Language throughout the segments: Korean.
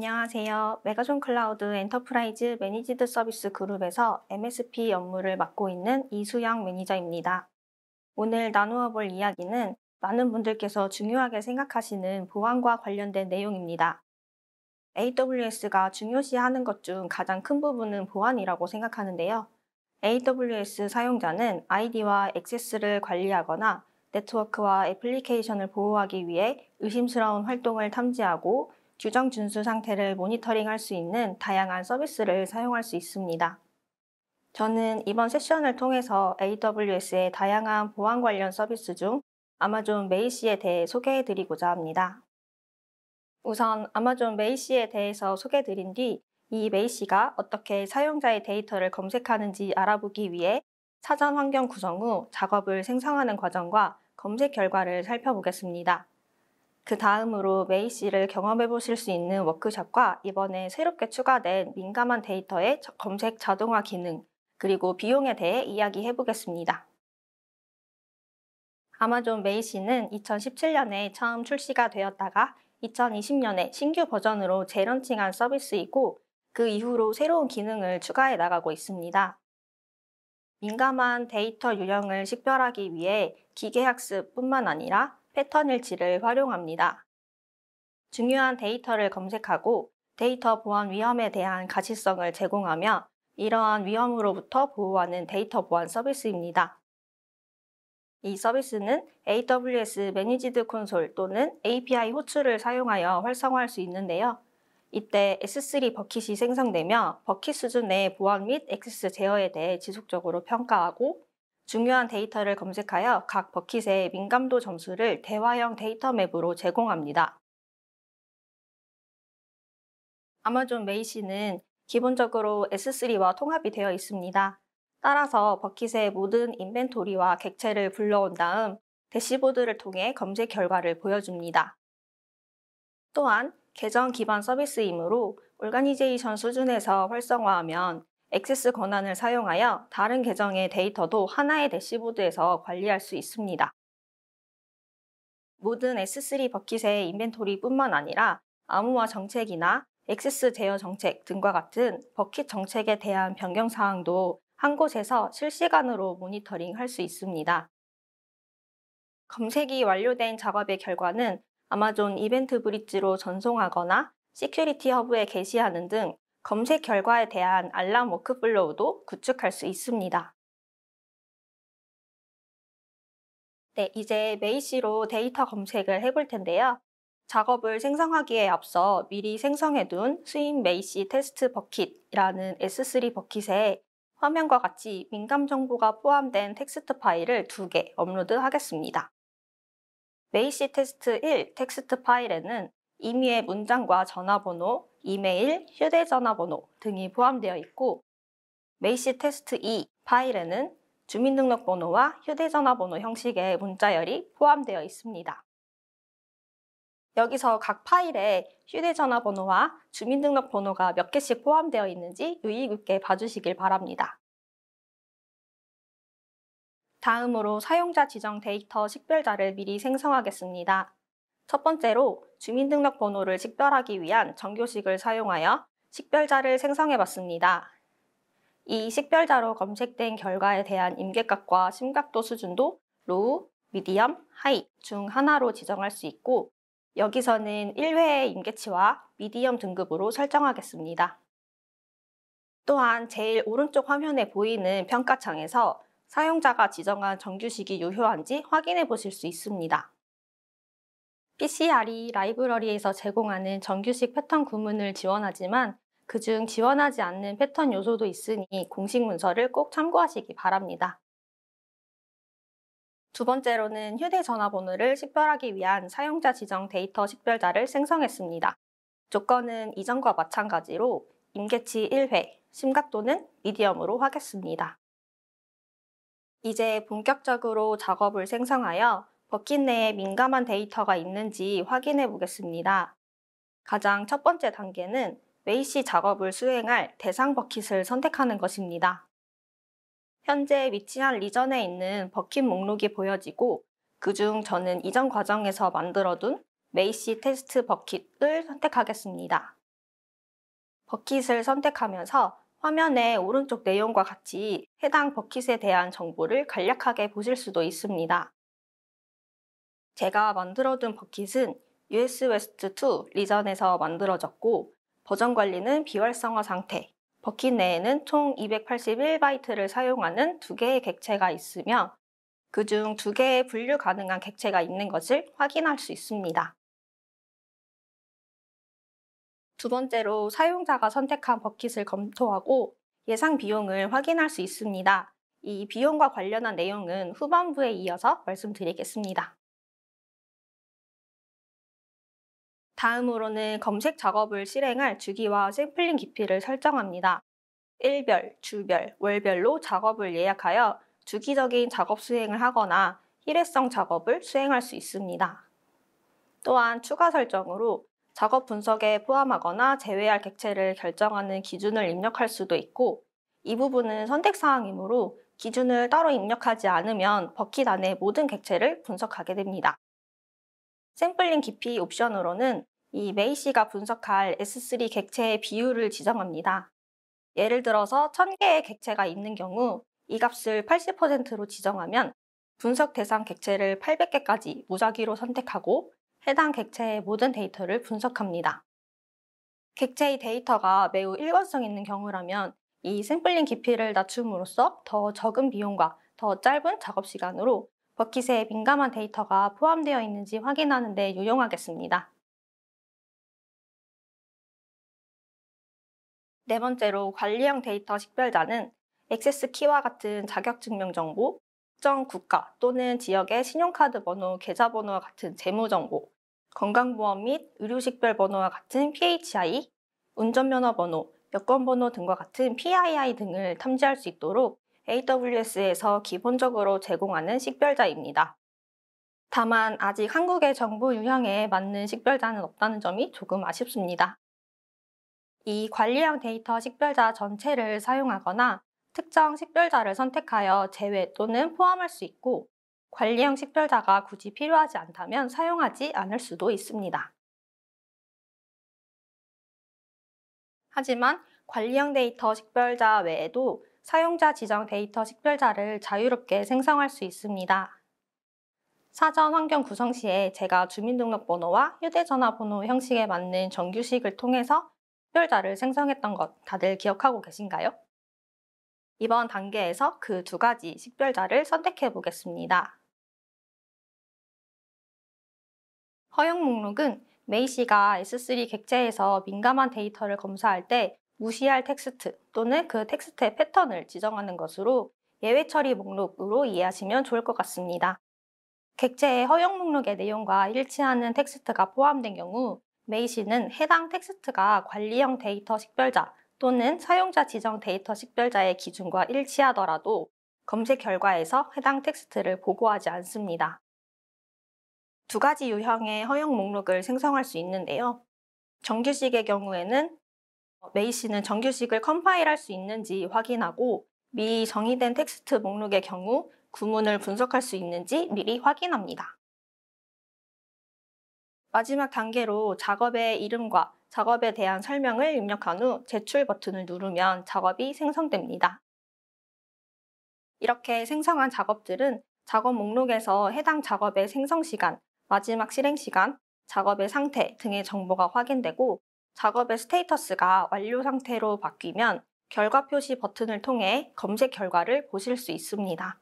안녕하세요. 메가존 클라우드 엔터프라이즈 매니지드 서비스 그룹에서 MSP 업무를 맡고 있는 이수영 매니저입니다. 오늘 나누어 볼 이야기는 많은 분들께서 중요하게 생각하시는 보안과 관련된 내용입니다. AWS가 중요시하는 것 중 가장 큰 부분은 보안이라고 생각하는데요. AWS 사용자는 아이디와 액세스를 관리하거나 네트워크와 애플리케이션을 보호하기 위해 의심스러운 활동을 탐지하고 규정 준수 상태를 모니터링할 수 있는 다양한 서비스를 사용할 수 있습니다. 저는 이번 세션을 통해서 AWS의 다양한 보안 관련 서비스 중 아마존 메이시에 대해 소개해드리고자 합니다. 우선 아마존 메이시에 대해서 소개드린 뒤 이 메이시가 어떻게 사용자의 데이터를 검색하는지 알아보기 위해 사전 환경 구성 후 작업을 생성하는 과정과 검색 결과를 살펴보겠습니다. 그 다음으로 메이 시를 경험해 보실 수 있는 워크숍과 이번에 새롭게 추가된 민감한 데이터의 검색 자동화 기능, 그리고 비용에 대해 이야기해 보겠습니다. 아마존 메이 시는 2017년에 처음 출시가 되었다가 2020년에 신규 버전으로 재런칭한 서비스이고 그 이후로 새로운 기능을 추가해 나가고 있습니다. 민감한 데이터 유형을 식별하기 위해 기계학습뿐만 아니라 패턴 일지를 활용합니다. 중요한 데이터를 검색하고 데이터 보안 위험에 대한 가시성을 제공하며 이러한 위험으로부터 보호하는 데이터 보안 서비스입니다. 이 서비스는 AWS 매니지드 콘솔 또는 API 호출을 사용하여 활성화할 수 있는데요. 이때 S3 버킷이 생성되며 버킷 수준의 보안 및 액세스 제어에 대해 지속적으로 평가하고 중요한 데이터를 검색하여 각 버킷의 민감도 점수를 대화형 데이터 맵으로 제공합니다. 아마존 메이시는 기본적으로 S3와 통합이 되어 있습니다. 따라서 버킷의 모든 인벤토리와 객체를 불러온 다음 대시보드를 통해 검색 결과를 보여줍니다. 또한 계정 기반 서비스이므로 올가니제이션 수준에서 활성화하면 액세스 권한을 사용하여 다른 계정의 데이터도 하나의 대시보드에서 관리할 수 있습니다. 모든 S3 버킷의 인벤토리뿐만 아니라 암호화 정책이나 액세스 제어 정책 등과 같은 버킷 정책에 대한 변경 사항도 한 곳에서 실시간으로 모니터링 할 수 있습니다. 검색이 완료된 작업의 결과는 아마존 이벤트 브릿지로 전송하거나 시큐리티 허브에 게시하는 등 검색 결과에 대한 알람 워크플로우도 구축할 수 있습니다. 네, 이제 메이시로 데이터 검색을 해볼 텐데요. 작업을 생성하기에 앞서 미리 생성해둔 스윗 메이시 테스트 버킷이라는 S3 버킷에 화면과 같이 민감 정보가 포함된 텍스트 파일을 두 개 업로드하겠습니다. 메이시 테스트 1 텍스트 파일에는 임의의 문장과 전화번호, 이메일, 휴대전화번호 등이 포함되어 있고 메이시 테스트 2 파일에는 주민등록번호와 휴대전화번호 형식의 문자열이 포함되어 있습니다. 여기서 각 파일에 휴대전화번호와 주민등록번호가 몇 개씩 포함되어 있는지 유의 깊게 봐주시길 바랍니다. 다음으로 사용자 지정 데이터 식별자를 미리 생성하겠습니다. 첫 번째로 주민등록번호를 식별하기 위한 정교식을 사용하여 식별자를 생성해봤습니다. 이 식별자로 검색된 결과에 대한 임계값과 심각도 수준도 로우, 미디엄, 하이 중 하나로 지정할 수 있고 여기서는 1회의 임계치와 미디엄 등급으로 설정하겠습니다. 또한 제일 오른쪽 화면에 보이는 평가창에서 사용자가 지정한 정규식이 유효한지 확인해 보실 수 있습니다. PCR이 라이브러리에서 제공하는 정규식 패턴 구문을 지원하지만 그중 지원하지 않는 패턴 요소도 있으니 공식 문서를 꼭 참고하시기 바랍니다. 두 번째로는 휴대전화번호를 식별하기 위한 사용자 지정 데이터 식별자를 생성했습니다. 조건은 이전과 마찬가지로 임계치 1회, 심각도는 미디엄으로 하겠습니다. 이제 본격적으로 작업을 생성하여 버킷 내에 민감한 데이터가 있는지 확인해 보겠습니다. 가장 첫 번째 단계는 웨이시 작업을 수행할 대상 버킷을 선택하는 것입니다. 현재 위치한 리전에 있는 버킷 목록이 보여지고 그중 저는 이전 과정에서 만들어둔 메이시 테스트 버킷을 선택하겠습니다. 버킷을 선택하면서 화면의 오른쪽 내용과 같이 해당 버킷에 대한 정보를 간략하게 보실 수도 있습니다. 제가 만들어둔 버킷은 US West 2 리전에서 만들어졌고 버전 관리는 비활성화 상태, 버킷 내에는 총 281바이트를 사용하는 두 개의 객체가 있으며 그 중 두 개의 분류 가능한 객체가 있는 것을 확인할 수 있습니다. 두 번째로 사용자가 선택한 버킷을 검토하고 예상 비용을 확인할 수 있습니다. 이 비용과 관련한 내용은 후반부에 이어서 말씀드리겠습니다. 다음으로는 검색 작업을 실행할 주기와 샘플링 깊이를 설정합니다. 일별 주별, 월별로 작업을 예약하여 주기적인 작업 수행을 하거나 일회성 작업을 수행할 수 있습니다. 또한 추가 설정으로 작업 분석에 포함하거나 제외할 객체를 결정하는 기준을 입력할 수도 있고 이 부분은 선택사항이므로 기준을 따로 입력하지 않으면 버킷 안에 모든 객체를 분석하게 됩니다. 샘플링 깊이 옵션으로는 이메이시가 분석할 S3 객체의 비율을 지정합니다. 예를 들어서 1000개의 객체가 있는 경우 이 값을 80%로 지정하면 분석 대상 객체를 800개까지 무작위로 선택하고 해당 객체의 모든 데이터를 분석합니다. 객체의 데이터가 매우 일관성 있는 경우라면 이 샘플링 깊이를 낮춤으로써 더 적은 비용과 더 짧은 작업 시간으로 버킷에 민감한 데이터가 포함되어 있는지 확인하는 데 유용하겠습니다. 네 번째로 관리형 데이터 식별자는 액세스 키와 같은 자격증명 정보, 특정 국가 또는 지역의 신용카드 번호, 계좌번호와 같은 재무정보, 건강보험 및 의료식별 번호와 같은 PHI, 운전면허 번호, 여권번호 등과 같은 PII 등을 탐지할 수 있도록 AWS에서 기본적으로 제공하는 식별자입니다. 다만 아직 한국의 정부 유형에 맞는 식별자는 없다는 점이 조금 아쉽습니다. 이 관리형 데이터 식별자 전체를 사용하거나 특정 식별자를 선택하여 제외 또는 포함할 수 있고 관리형 식별자가 굳이 필요하지 않다면 사용하지 않을 수도 있습니다. 하지만 관리형 데이터 식별자 외에도 사용자 지정 데이터 식별자를 자유롭게 생성할 수 있습니다. 사전 환경 구성 시에 제가 주민등록번호와 휴대전화번호 형식에 맞는 정규식을 통해서 특별자를 생성했던 것 다들 기억하고 계신가요? 이번 단계에서 그 두 가지 식별자를 선택해 보겠습니다. 허용 목록은 메이 시가 S3 객체에서 민감한 데이터를 검사할 때 무시할 텍스트 또는 그 텍스트의 패턴을 지정하는 것으로 예외 처리 목록으로 이해하시면 좋을 것 같습니다. 객체의 허용 목록의 내용과 일치하는 텍스트가 포함된 경우 메이시는 해당 텍스트가 관리형 데이터 식별자 또는 사용자 지정 데이터 식별자의 기준과 일치하더라도 검색 결과에서 해당 텍스트를 보고하지 않습니다. 두 가지 유형의 허용 목록을 생성할 수 있는데요. 정규식의 경우에는 메이시는 정규식을 컴파일할 수 있는지 확인하고 미 정의된 텍스트 목록의 경우 구문을 분석할 수 있는지 미리 확인합니다. 마지막 단계로 작업의 이름과 작업에 대한 설명을 입력한 후 제출 버튼을 누르면 작업이 생성됩니다. 이렇게 생성한 작업들은 작업 목록에서 해당 작업의 생성 시간, 마지막 실행 시간, 작업의 상태 등의 정보가 확인되고 작업의 스테이터스가 완료 상태로 바뀌면 결과 표시 버튼을 통해 검색 결과를 보실 수 있습니다.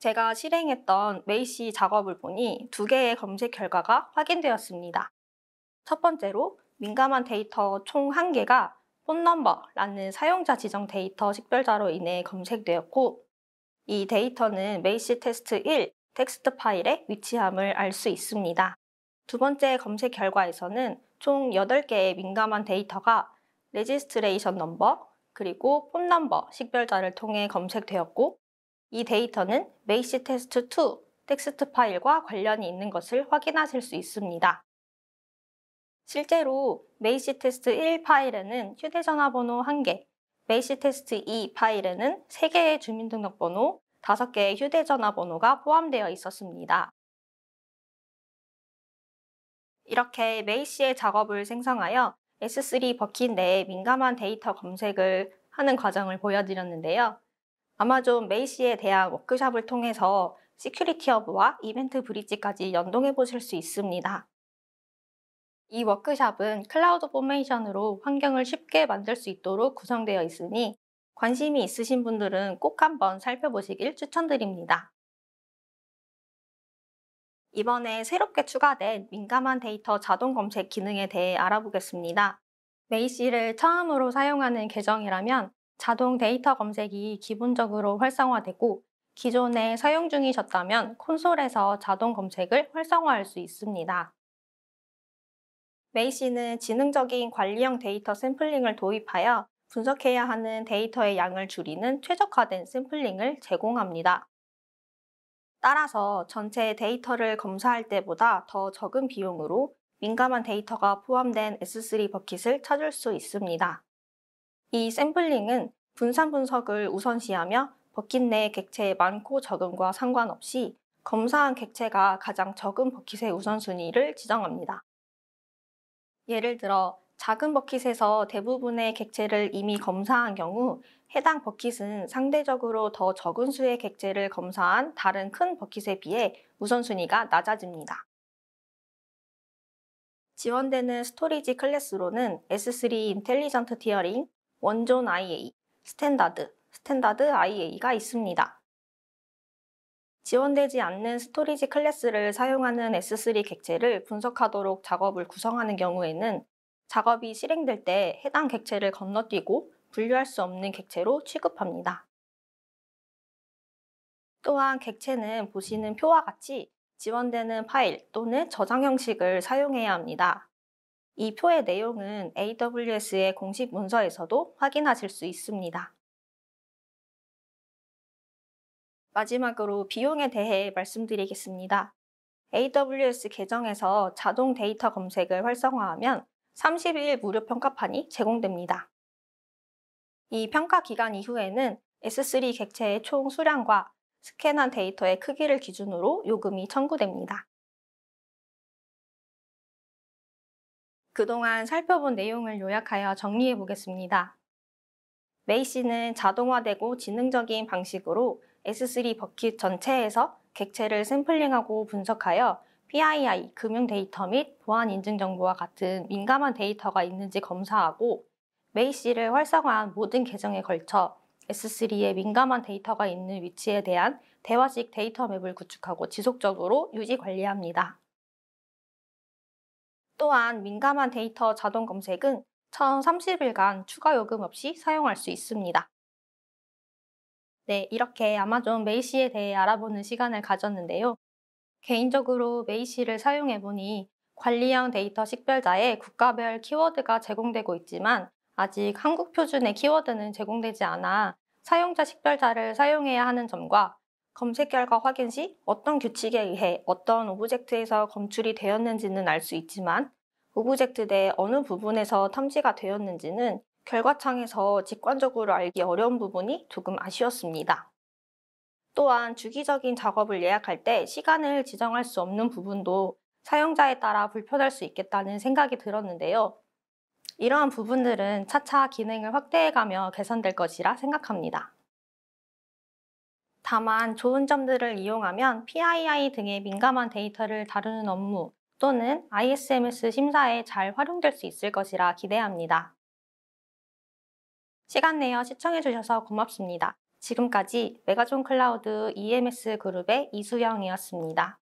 제가 실행했던 메이시 작업을 보니 두 개의 검색 결과가 확인되었습니다. 첫 번째로 민감한 데이터 총 한개가 폰넘버라는 사용자 지정 데이터 식별자로 인해 검색되었고 이 데이터는 메이시 테스트 1 텍스트 파일의 위치함을 알 수 있습니다. 두 번째 검색 결과에서는 총 8개의 민감한 데이터가 레지스트레이션 넘버 그리고 폰 넘버 식별자를 통해 검색되었고 이 데이터는 메이시 테스트 2 텍스트 파일과 관련이 있는 것을 확인하실 수 있습니다. 실제로 메이시 테스트 1 파일에는 휴대전화 번호 1개, 메이시 테스트 2 파일에는 3개의 주민등록번호, 5개의 휴대전화 번호가 포함되어 있었습니다. 이렇게 메이시의 작업을 생성하여 S3 버킷 내에 민감한 데이터 검색을 하는 과정을 보여드렸는데요. 아마존 메이시에 대한 워크샵을 통해서 시큐리티업과 이벤트 브릿지까지 연동해 보실 수 있습니다. 이 워크샵은 클라우드 포메이션으로 환경을 쉽게 만들 수 있도록 구성되어 있으니 관심이 있으신 분들은 꼭 한번 살펴보시길 추천드립니다. 이번에 새롭게 추가된 민감한 데이터 자동 검색 기능에 대해 알아보겠습니다. 메이시를 처음으로 사용하는 계정이라면 자동 데이터 검색이 기본적으로 활성화되고 기존에 사용 중이셨다면 콘솔에서 자동 검색을 활성화할 수 있습니다. 메이시는 지능적인 관리형 데이터 샘플링을 도입하여 분석해야 하는 데이터의 양을 줄이는 최적화된 샘플링을 제공합니다. 따라서 전체 데이터를 검사할 때보다 더 적은 비용으로 민감한 데이터가 포함된 S3 버킷을 찾을 수 있습니다. 이 샘플링은 분산 분석을 우선시하며 버킷 내 객체의 많고 적음과 상관없이 검사한 객체가 가장 적은 버킷의 우선순위를 지정합니다. 예를 들어 작은 버킷에서 대부분의 객체를 이미 검사한 경우 해당 버킷은 상대적으로 더 적은 수의 객체를 검사한 다른 큰 버킷에 비해 우선순위가 낮아집니다. 지원되는 스토리지 클래스로는 S3 인텔리전트 티어링, 원존 IA, 스탠다드, 스탠다드 IA가 있습니다. 지원되지 않는 스토리지 클래스를 사용하는 S3 객체를 분석하도록 작업을 구성하는 경우에는 작업이 실행될 때 해당 객체를 건너뛰고 분류할 수 없는 객체로 취급합니다. 또한 객체는 보시는 표와 같이 지원되는 파일 또는 저장 형식을 사용해야 합니다. 이 표의 내용은 AWS의 공식 문서에서도 확인하실 수 있습니다. 마지막으로 비용에 대해 말씀드리겠습니다. AWS 계정에서 자동 데이터 검색을 활성화하면 30일 무료 평가판이 제공됩니다. 이 평가 기간 이후에는 S3 객체의 총 수량과 스캔한 데이터의 크기를 기준으로 요금이 청구됩니다. 그동안 살펴본 내용을 요약하여 정리해 보겠습니다. 메이시는 자동화되고 지능적인 방식으로 S3 버킷 전체에서 객체를 샘플링하고 분석하여 PII, 금융 데이터 및 보안 인증 정보와 같은 민감한 데이터가 있는지 검사하고 메이시를 활성화한 모든 계정에 걸쳐 S3에 민감한 데이터가 있는 위치에 대한 대화식 데이터 맵을 구축하고 지속적으로 유지 관리합니다. 또한 민감한 데이터 자동 검색은 1,030일간 추가 요금 없이 사용할 수 있습니다. 네, 이렇게 아마존 메이시에 대해 알아보는 시간을 가졌는데요. 개인적으로 메이시를 사용해보니 관리형 데이터 식별자에 국가별 키워드가 제공되고 있지만 아직 한국 표준의 키워드는 제공되지 않아 사용자 식별자를 사용해야 하는 점과 검색 결과 확인 시 어떤 규칙에 의해 어떤 오브젝트에서 검출이 되었는지는 알 수 있지만 오브젝트 내 어느 부분에서 탐지가 되었는지는 결과창에서 직관적으로 알기 어려운 부분이 조금 아쉬웠습니다. 또한 주기적인 작업을 예약할 때 시간을 지정할 수 없는 부분도 사용자에 따라 불편할 수 있겠다는 생각이 들었는데요. 이러한 부분들은 차차 기능을 확대해가며 개선될 것이라 생각합니다. 다만 좋은 점들을 이용하면 PII 등의 민감한 데이터를 다루는 업무 또는 ISMS 심사에 잘 활용될 수 있을 것이라 기대합니다. 시간 내어 시청해주셔서 고맙습니다. 지금까지 메가존 클라우드 EMS 그룹의 이수영이었습니다.